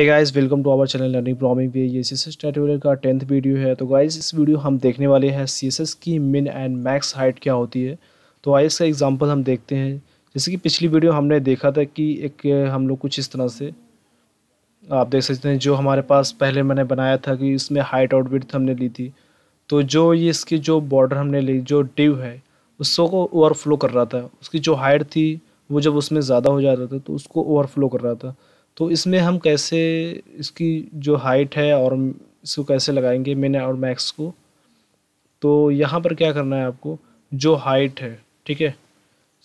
hey guys welcome to our channel learning programming पे ये C S tutorial का tenth video है तो गाइस इस वीडियो हम देखने वाले हैं सी की मिन एंड मैक्स हाइट क्या होती है तो आइए इसका एग्जांपल हम देखते हैं जैसे कि पिछली वीडियो हमने देखा था कि एक हम लोग कुछ इस तरह से आप देख सकते हैं जो हमारे पास पहले मैंने बनाया था कि इसमें हाइट आउट विथ हमने ली थी तो जो ये इसकी जो बॉर्डर हमने ली जो डिव है उसको ओवरफ्लो कर रहा था उसकी जो हाइट थी वो जब उसमें ज़्यादा हो जा रहा था तो उसको ओवरफ्लो कर रहा था तो इसमें हम कैसे इसकी जो हाइट है और इसको कैसे लगाएंगे मिन और मैक्स को तो यहाँ पर क्या करना है आपको जो हाइट है ठीक है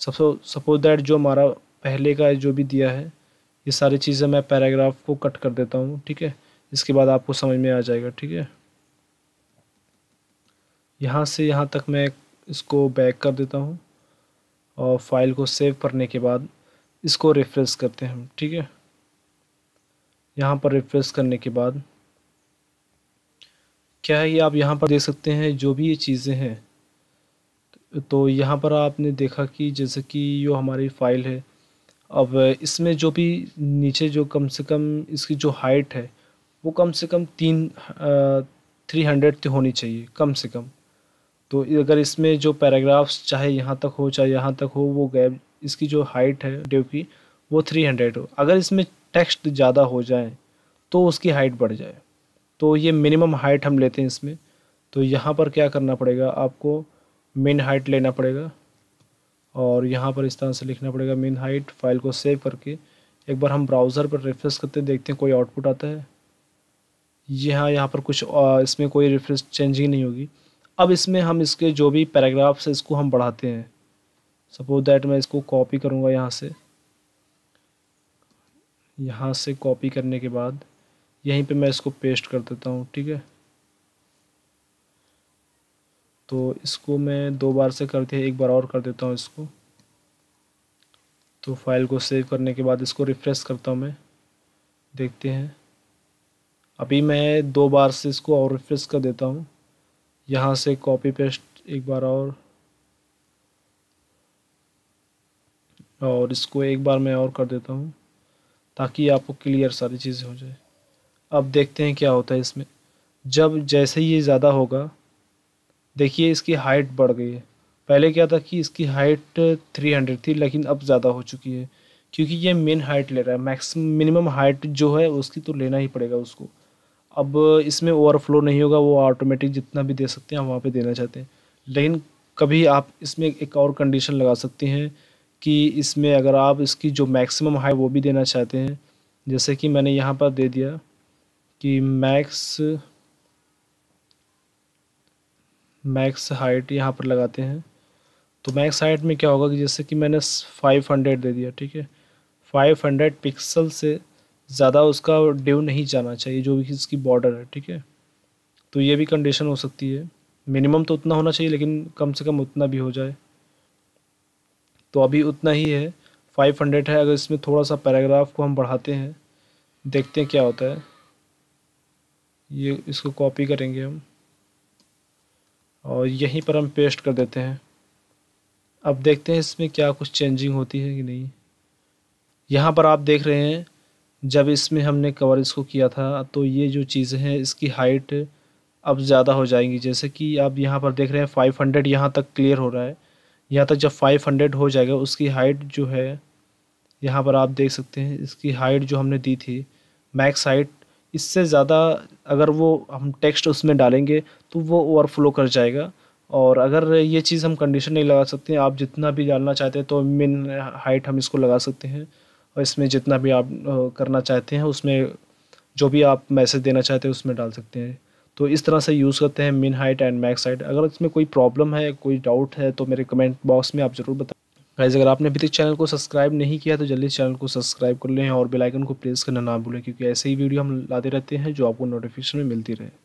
सपो सपोज दैट जो हमारा पहले का जो भी दिया है ये सारी चीज़ें मैं पैराग्राफ को कट कर देता हूँ ठीक है इसके बाद आपको समझ में आ जाएगा ठीक है यहाँ से यहाँ तक मैं इसको बैक कर देता हूँ और फाइल को सेव करने के बाद इसको रिफ्रेश करते हैं हम ठीक है यहाँ पर रिफ्रेश करने के बाद क्या है ये आप यहाँ पर देख सकते हैं जो भी ये चीज़ें हैं तो यहाँ पर आपने देखा कि जैसे कि ये हमारी फ़ाइल है अब इसमें जो भी नीचे जो कम से कम इसकी जो हाइट है वो कम से कम तीन थ्री हंड्रेड तो होनी चाहिए कम से कम तो अगर इसमें जो पैराग्राफ्स चाहे यहाँ तक हो चाहे यहाँ तक हो वो गैप इसकी जो हाइट है डेव की वो थ्री हंड्रेड हो अगर इसमें टेक्स्ट ज़्यादा हो जाए तो उसकी हाइट बढ़ जाए तो ये मिनिमम हाइट हम लेते हैं इसमें तो यहाँ पर क्या करना पड़ेगा आपको मेन हाइट लेना पड़ेगा और यहाँ पर इस तरह से लिखना पड़ेगा मेन हाइट फाइल को सेव करके एक बार हम ब्राउज़र पर रिफ्रेश करते हैं देखते हैं कोई आउटपुट आता है जी हाँ यहाँ पर कुछ आ, इसमें कोई रिफ्रेश चेंजिंग नहीं होगी अब इसमें हम इसके जो भी पैराग्राफ्स इसको हम बढ़ाते हैं सपोज दैट मैं इसको कॉपी करूँगा यहाँ से यहाँ से कॉपी करने के बाद यहीं पे मैं इसको पेस्ट कर देता हूँ ठीक है तो इसको मैं दो बार से कर दिया एक बार और कर देता हूँ इसको तो फाइल को सेव करने के बाद इसको रिफ़्रेश करता हूँ मैं देखते हैं अभी मैं दो बार से इसको और रिफ़्रेश कर देता हूँ यहाँ से कॉपी पेस्ट एक बार और और इसको एक बार मैं और कर देता हूँ ताकि आपको क्लियर सारी चीज़ें हो जाए अब देखते हैं क्या होता है इसमें जब जैसे ये ज़्यादा होगा देखिए इसकी हाइट बढ़ गई है पहले क्या था कि इसकी हाइट थ्री हंड्रेड थी लेकिन अब ज़्यादा हो चुकी है क्योंकि ये मेन हाइट ले रहा है मैक्स मिनिमम हाइट जो है उसकी तो लेना ही पड़ेगा उसको अब इसमें ओवरफ्लो नहीं होगा वो ऑटोमेटिक जितना भी दे सकते हैं हम वहाँ पर देना चाहते हैं लेकिन कभी आप इसमें एक और कंडीशन लगा सकते हैं कि इसमें अगर आप इसकी जो मैक्सिमम हाई वो भी देना चाहते हैं जैसे कि मैंने यहाँ पर दे दिया कि मैक्स मैक्स हाइट यहाँ पर लगाते हैं तो मैक्स हाइट में क्या होगा कि जैसे कि मैंने 500 दे दिया ठीक है 500 पिक्सल से ज़्यादा उसका ड्यू नहीं जाना चाहिए जो भी इसकी बॉर्डर है ठीक है तो ये भी कंडीशन हो सकती है मिनिमम तो उतना होना चाहिए लेकिन कम से कम उतना भी हो जाए तो अभी उतना ही है फाइव हंड्रेड है अगर इसमें थोड़ा सा पैराग्राफ को हम बढ़ाते हैं देखते हैं क्या होता है ये इसको कॉपी करेंगे हम और यहीं पर हम पेस्ट कर देते हैं अब देखते हैं इसमें क्या कुछ चेंजिंग होती है कि नहीं यहाँ पर आप देख रहे हैं जब इसमें हमने कवर इसको किया था तो ये जो चीज़ें हैं इसकी हाइट अब ज़्यादा हो जाएंगी जैसे कि आप यहाँ पर देख रहे हैं फाइव हंड्रेड यहाँ तक क्लियर हो रहा है यहाँ तक जब 500 हो जाएगा उसकी हाइट जो है यहाँ पर आप देख सकते हैं इसकी हाइट जो हमने दी थी मैक्स हाइट इससे ज़्यादा अगर वो हम टेक्स्ट उसमें डालेंगे तो वो ओवरफ्लो कर जाएगा और अगर ये चीज़ हम कंडीशन नहीं लगा सकते हैं आप जितना भी डालना चाहते हैं तो मिन हाइट हम इसको लगा सकते हैं और इसमें जितना भी आप करना चाहते हैं उसमें जो भी आप मैसेज देना चाहते हैं उसमें डाल सकते हैं तो इस तरह से यूज़ करते हैं मिन हाइट एंड मैक्स हाइट अगर इसमें कोई प्रॉब्लम है कोई डाउट है तो मेरे कमेंट बॉक्स में आप ज़रूर बताएं गाइज अगर आपने अभी तक चैनल को सब्सक्राइब नहीं किया तो जल्दी चैनल को सब्सक्राइब कर लें और बेलाइकन को प्रेस करना ना भूलें क्योंकि ऐसे ही वीडियो हम लाते रहते हैं जो आपको नोटिफिकेशन में मिलती रहे